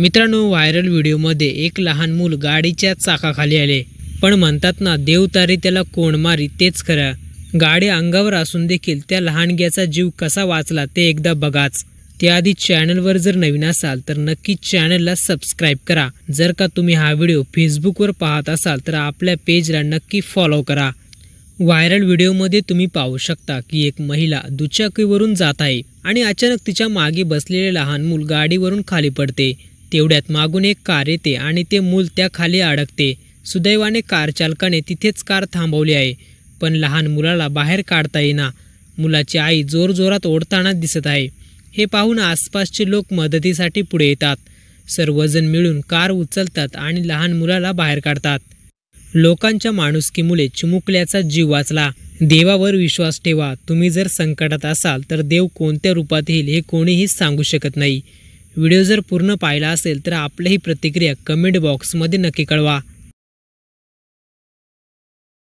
मित्रांनो व्हायरल व्हिडिओमध्ये एक लहान मूल गाडीच्या चाकाखाली आले पण म्हणतात ना देव तारी त्याला कोण मारी तेच खरं गाडी अंगावर असून देखील त्या लहानग्याचा जीव कसा वाचला ते एकदा बघाच त्याआधी चॅनलवर जर नवीन असाल तर नक्कीच चॅनलला सबस्क्राईब करा जर का तुम्ही हा व्हिडिओ फेसबुकवर पाहत असाल तर आपल्या पेजला नक्की फॉलो करा व्हायरल व्हिडिओमध्ये तुम्ही पाहू शकता की एक महिला दुचाकीवरून जात आहे आणि अचानक तिच्या मागे बसलेले लहान मूल गाडीवरून खाली पडते तेवढ्यात मागून एक कार येते आणि ते मूल त्याखाली अडकते सुदैवाने कार चालकाने तिथेच कार थांबवली आहे पण लहान मुलाला बाहेर काढता येईना मुलाची आई जोरजोरात ओढताना दिसत आहे हे पाहून आसपासचे लोक मदतीसाठी पुढे येतात सर्वजण मिळून कार उचलतात आणि लहान मुलाला बाहेर काढतात लोकांच्या माणुसकीमुळे चिमुकल्याचा जीव वाचला देवावर विश्वास ठेवा तुम्ही जर संकटात असाल तर देव कोणत्या रूपात येईल हे कोणीही सांगू शकत नाही व्हिडिओ जर पूर्ण पाहिला असेल तर ही प्रतिक्रिया कमेंट बॉक्समध्ये नक्की कळवा